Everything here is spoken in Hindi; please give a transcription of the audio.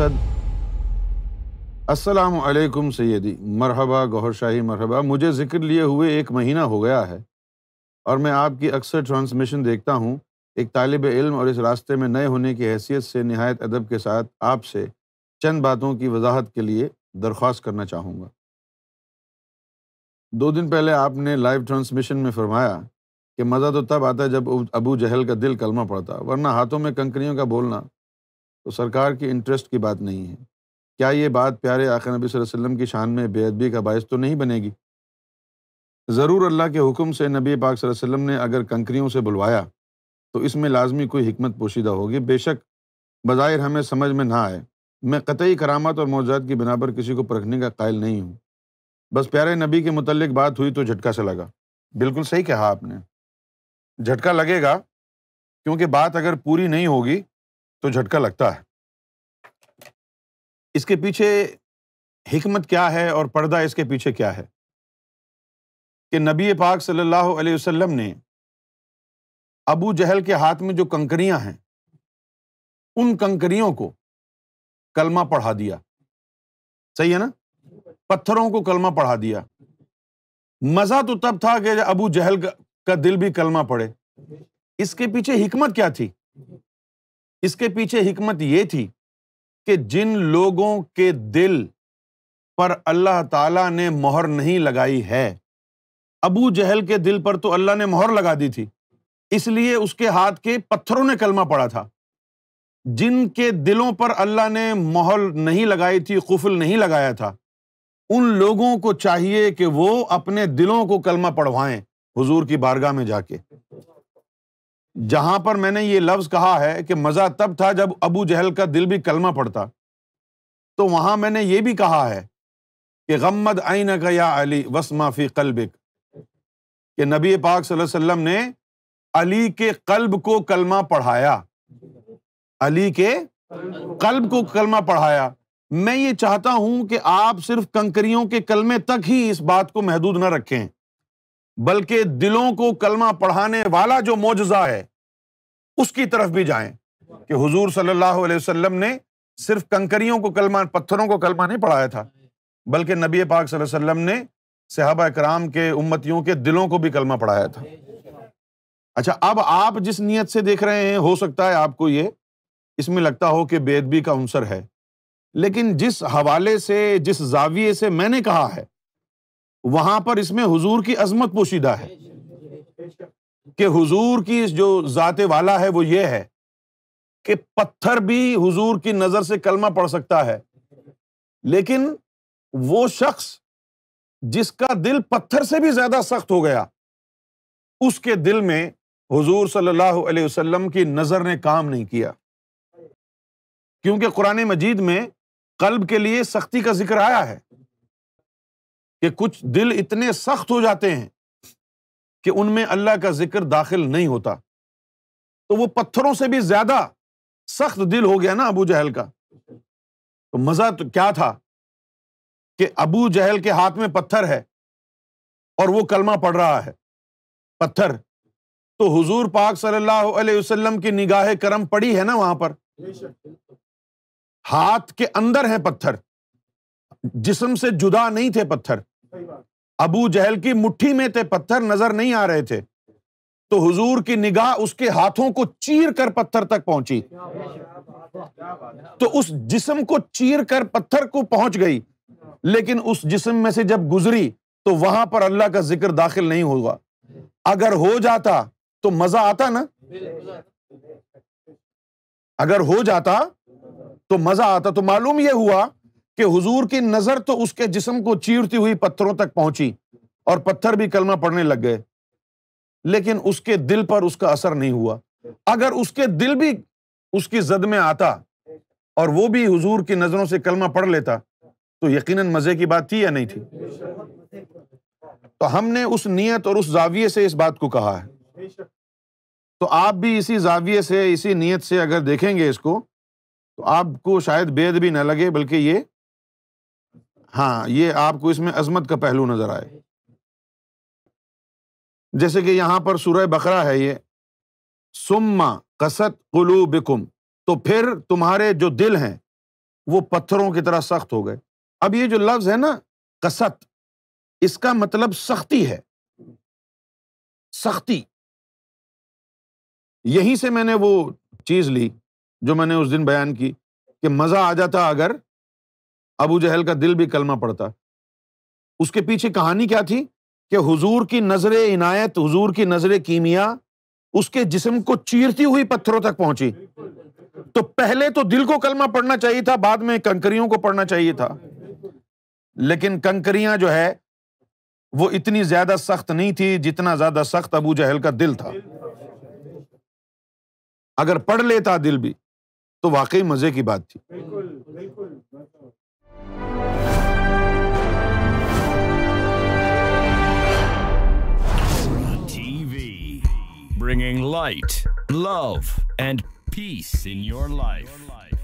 मकसद असलकुम सैदी मरहबा गौहर शाही मरहबा मुझे ज़िक्र लिए हुए एक महीना हो गया है और मैं आपकी अक्सर ट्रांसमिशन देखता हूँ एक तालब इल्म और इस रास्ते में नए होने की हैसियत से नहायत अदब के साथ आपसे चंद बातों की वजाहत के लिए दरख्वास्त करना चाहूँगा दो दिन पहले आपने लाइव ट्रांसमिशन में फरमाया कि मज़ा तो तब आता है जब अबू जहल का दिल कलमा पड़ता वरना हाथों में कंकरियों का बोलना तो सरकार की इंटरेस्ट की बात नहीं है क्या ये बात प्यारे आखिर नबी वसल्लम की शान में बेअदबी का बायस तो नहीं बनेगी ज़रूर अल्लाह के हुक्म से नबी पाक वसल्लम ने अगर कंकरियों से बुलवाया तो इसमें लाजमी कोई हमत पोशीदा होगी बेशक बज़ाहिर हमें समझ में ना आए मैं कतई करामत और मौजाद की बिना पर किसी को परखने का कायल नहीं हूँ बस प्यारे नबी के मतलब बात हुई तो झटका सा लगा बिल्कुल सही कहा आपने झटका लगेगा क्योंकि बात अगर पूरी नहीं होगी तो झटका लगता है इसके पीछे हिकमत क्या है और पर्दा इसके पीछे क्या है कि नबी पाक सल्लल्लाहु अलैहि वसल्लम ने अबू जहल के हाथ में जो कंकरियां हैं उन कंकरियों को कलमा पढ़ा दिया सही है ना पत्थरों को कलमा पढ़ा दिया मजा तो तब था कि अबू जहल का दिल भी कलमा पड़े इसके पीछे हिकमत क्या थी इसके पीछे हिकमत ये थी कि जिन लोगों के दिल पर अल्लाह ताला ने मोहर नहीं लगाई है अबू जहल के दिल पर तो अल्लाह ने मोहर लगा दी थी इसलिए उसके हाथ के पत्थरों ने कलमा पड़ा था जिनके दिलों पर अल्लाह ने मोहर नहीं लगाई थी कुफल नहीं लगाया था उन लोगों को चाहिए कि वो अपने दिलों को कलमा पढ़वाएं हुजूर की बारगाह में जाके जहां पर मैंने ये लफ्ज कहा है कि मजा तब था जब अबू जहल का दिल भी कलमा पड़ता तो वहां मैंने ये भी कहा है कि गम्मद आइन का या अली वसमा फी कल्बिक कि नबी पाक वसल्लम ने अली के कल्ब को कलमा पढ़ाया अली के कल्ब को कलमा पढ़ाया मैं ये चाहता हूं कि आप सिर्फ कंकरियों के कलमे तक ही इस बात को महदूद ना रखें बल्कि दिलों को कलमा पढ़ाने वाला जो मोजा है उसकी तरफ भी जाए कि हजूर सल्लल्लाहु अलैहि ने सिर्फ कंकरियों को कलमा पत्थरों को कलमा नहीं पढ़ाया था बल्कि नबी पाक वसल्लम ने सहाबा कराम के उम्मतियों के दिलों को भी कलमा पढ़ाया था अच्छा अब आप जिस नीयत से देख रहे हैं हो सकता है आपको ये इसमें लगता हो कि बेदबी का अंसर है लेकिन जिस हवाले से जिस जाविये से मैंने कहा है वहां पर इसमें हुजूर की अजमत पोशीदा है कि हुजूर की जो जाते वाला है वो ये है कि पत्थर भी हुजूर की नजर से कलमा पड़ सकता है लेकिन वो शख्स जिसका दिल पत्थर से भी ज्यादा सख्त हो गया उसके दिल में हुजूर सल्लल्लाहु अलैहि वसल्लम की नजर ने काम नहीं किया क्योंकि कुरान मजीद में कल्ब के लिए सख्ती का जिक्र आया है कि कुछ दिल इतने सख्त हो जाते हैं कि उनमें अल्लाह का जिक्र दाखिल नहीं होता तो वो पत्थरों से भी ज्यादा सख्त दिल हो गया ना अबू जहल का तो मजा तो क्या था कि अबू जहल के हाथ में पत्थर है और वो कलमा पड़ रहा है पत्थर तो हुजूर पाक सल्लल्लाहु अलैहि वसल्लम की निगाह करम पड़ी है ना वहां पर हाथ के अंदर है पत्थर जिसम से जुदा नहीं थे पत्थर अबू जहल की मुट्ठी में थे पत्थर नजर नहीं आ रहे थे तो हुजूर की निगाह उसके हाथों को चीर कर पत्थर तक पहुंची तो उस जिसम को चीर कर पत्थर को पहुंच गई लेकिन उस जिसम में से जब गुजरी तो वहां पर अल्लाह का जिक्र दाखिल नहीं होगा अगर हो जाता तो मजा आता ना अगर हो जाता तो मजा आता तो मालूम यह हुआ कि हुजूर की नजर तो उसके जिस्म को चीरती हुई पत्थरों तक पहुंची और पत्थर भी कलमा पड़ने लग गए लेकिन उसके दिल पर उसका असर नहीं हुआ अगर उसके दिल भी उसकी जद में आता और वो भी हुजूर की नजरों से कलमा पढ़ लेता तो यकीनन मजे की बात थी या नहीं थी तो हमने उस नीयत और उस जाविये से इस बात को कहा है तो आप भी इसी जाविये से इसी नीयत से अगर देखेंगे इसको तो आपको शायद बेद भी ना लगे बल्कि ये हाँ ये आपको इसमें अजमत का पहलू नजर आए जैसे कि यहां पर सूरह बकरा है ये सुम्मा कसत कुलू बिकुम तो फिर तुम्हारे जो दिल हैं वो पत्थरों की तरह सख्त हो गए अब ये जो लफ्ज है ना कसत इसका मतलब सख्ती है सख्ती यहीं से मैंने वो चीज ली जो मैंने उस दिन बयान की कि मजा आ जाता अगर अबू जहल का दिल भी कलमा पड़ता उसके पीछे कहानी क्या थी कि हुजूर की नजर इनायत हुजूर की नजर कीमिया उसके जिस्म को चीरती हुई पत्थरों तक पहुंची तो पहले तो दिल को कलमा पढ़ना चाहिए था बाद में कंकरियों को पढ़ना चाहिए था लेकिन कंकरियां जो है वो इतनी ज्यादा सख्त नहीं थी जितना ज्यादा सख्त अबू जहल का दिल था अगर पढ़ लेता दिल भी तो वाकई मजे की बात थी light, love, and peace in your life.